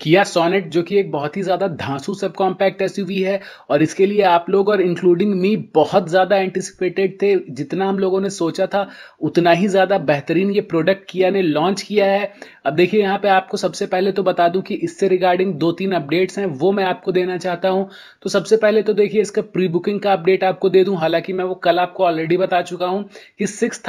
किया सोनेट जो कि एक बहुत ही ज़्यादा धांसू सब कॉम्पैक्ट एस है और इसके लिए आप लोग और इंक्लूडिंग मी बहुत ज़्यादा एंटिसिपेटेड थे जितना हम लोगों ने सोचा था उतना ही ज़्यादा बेहतरीन ये प्रोडक्ट किया ने लॉन्च किया है अब देखिए यहाँ पे आपको सबसे पहले तो बता दूं कि इससे रिगार्डिंग दो तीन अपडेट्स हैं वो मैं आपको देना चाहता हूँ तो सबसे पहले तो देखिए इसका प्री बुकिंग का अपडेट आपको दे दूँ हालांकि मैं वो कल आपको ऑलरेडी बता चुका हूँ कि सिक्स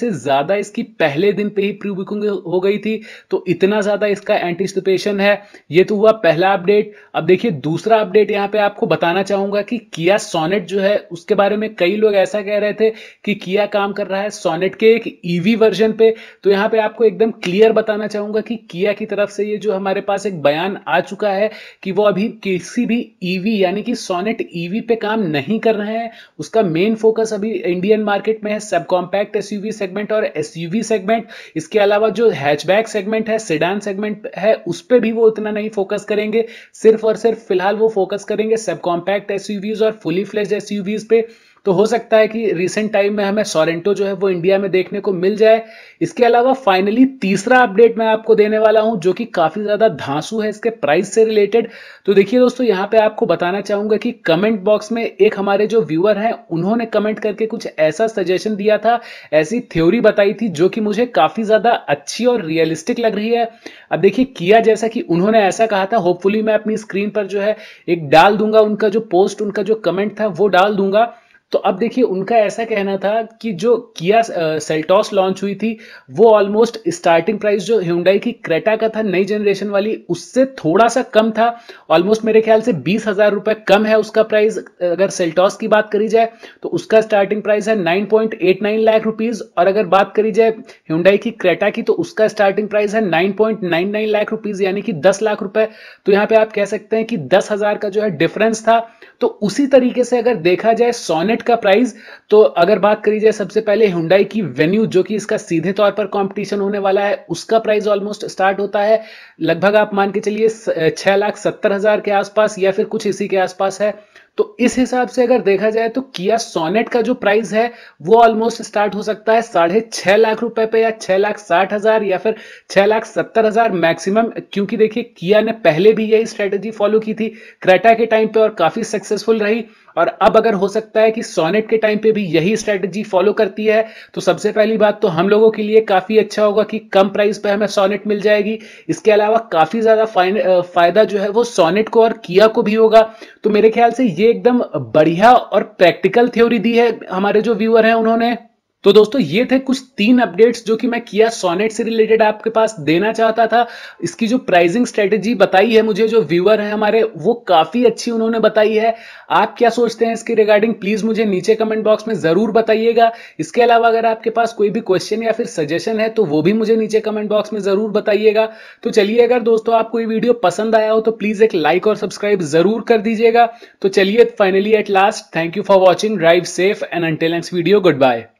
से ज़्यादा इसकी पहले दिन पे ही प्री बुकिंग हो गई थी तो इतना ज़्यादा इसका एंटिसिपेशन नोटिफिकेशन है ये तो हुआ पहला अपडेट अब देखिए दूसरा अपडेट यहाँ पे आपको बताना चाहूंगा कि किया सोनेट जो है उसके बारे में कई लोग ऐसा कह रहे थे कि किया काम कर रहा है सोनेट के एक ईवी e वर्जन पे तो यहाँ पे आपको एकदम क्लियर बताना चाहूंगा कि किया की तरफ से ये जो हमारे पास एक बयान आ चुका है कि वो अभी किसी भी ईवी e यानी कि सोनेट ईवी e पे काम नहीं कर रहे हैं उसका मेन फोकस अभी इंडियन मार्केट में है सब कॉम्पैक्ट एस सेगमेंट और एस सेगमेंट इसके अलावा जो हैचबैक सेगमेंट है सेडान सेगमेंट है उस पर पे भी वो इतना नहीं फोकस करेंगे सिर्फ और सिर्फ फिलहाल वो फोकस करेंगे सब कॉम्पैक्ट एसयूवीज और फुली फ्लेज एसयूवीज पे तो हो सकता है कि रिसेंट टाइम में हमें सोरेंटो जो है वो इंडिया में देखने को मिल जाए इसके अलावा फाइनली तीसरा अपडेट मैं आपको देने वाला हूं जो कि काफी ज्यादा धांसू है इसके प्राइस से रिलेटेड तो देखिए दोस्तों यहाँ पे आपको बताना चाहूंगा कि कमेंट बॉक्स में एक हमारे जो व्यूअर हैं उन्होंने कमेंट करके कुछ ऐसा सजेशन दिया था ऐसी थ्योरी बताई थी जो कि मुझे काफी ज्यादा अच्छी और रियलिस्टिक लग रही है अब देखिए किया जैसा कि उन्होंने ऐसा कहा था होपफुली मैं अपनी स्क्रीन पर जो है एक डाल दूंगा उनका जो पोस्ट उनका जो कमेंट था वो डाल दूंगा तो अब देखिए उनका ऐसा कहना था कि जो किया सेल्टॉस लॉन्च हुई थी वो ऑलमोस्ट स्टार्टिंग प्राइस जो ह्यूंडाई की क्रेटा का था नई जनरेशन वाली उससे थोड़ा सा कम था ऑलमोस्ट मेरे ख्याल से बीस हजार रुपए कम है उसका प्राइस अगर सेल्टॉस की बात करी जाए तो उसका स्टार्टिंग प्राइस है nine point eight nine lakh rupees और अगर बात करी जाए ह्यूंडाई की क्रेटा की तो उसका स्टार्टिंग प्राइस है nine point nine nine lakh rupees यानी कि दस लाख रुपए तो यहाँ पे आप कह सकते हैं कि दस हजार का जो है डिफरेंस था तो उसी तरीके से अगर देखा जाए सोनेट सेगमेंट का प्राइस तो अगर बात करी जाए सबसे पहले हुंडाई की वेन्यू जो कि इसका सीधे तौर पर कंपटीशन होने वाला है उसका प्राइस ऑलमोस्ट स्टार्ट होता है लगभग आप मान के चलिए छह लाख सत्तर हजार के आसपास या फिर कुछ इसी के आसपास है तो इस हिसाब से अगर देखा जाए तो किया सोनेट का जो प्राइस है वो ऑलमोस्ट स्टार्ट हो सकता है साढ़े छह लाख रुपए पे या छह लाख साठ हजार या फिर छह लाख सत्तर हजार मैक्सिमम क्योंकि देखिए किया ने पहले भी यही स्ट्रेटेजी फॉलो की थी क्रेटा के टाइम पे और काफी सक्सेसफुल रही और अब अगर हो सकता है कि सोनेट के टाइम पे भी यही स्ट्रेटजी फॉलो करती है तो सबसे पहली बात तो हम लोगों के लिए काफ़ी अच्छा होगा कि कम प्राइस पे हमें सोनेट मिल जाएगी इसके अलावा काफ़ी ज़्यादा फायदा जो है वो सोनेट को और किया को भी होगा तो मेरे ख्याल से ये एकदम बढ़िया और प्रैक्टिकल थ्योरी दी है हमारे जो व्यूअर हैं उन्होंने तो दोस्तों ये थे कुछ तीन अपडेट्स जो कि मैं किया सोनेट से रिलेटेड आपके पास देना चाहता था इसकी जो प्राइसिंग स्ट्रेटेजी बताई है मुझे जो व्यूअर है हमारे वो काफी अच्छी उन्होंने बताई है आप क्या सोचते हैं इसके रिगार्डिंग प्लीज मुझे नीचे कमेंट बॉक्स में जरूर बताइएगा इसके अलावा अगर आपके पास कोई भी क्वेश्चन या फिर सजेशन है तो वो भी मुझे नीचे कमेंट बॉक्स में जरूर बताइएगा तो चलिए अगर दोस्तों आपको ये वीडियो पसंद आया हो तो प्लीज एक लाइक और सब्सक्राइब जरूर कर दीजिएगा तो चलिए finally at last thank you for watching drive safe and until next video good bye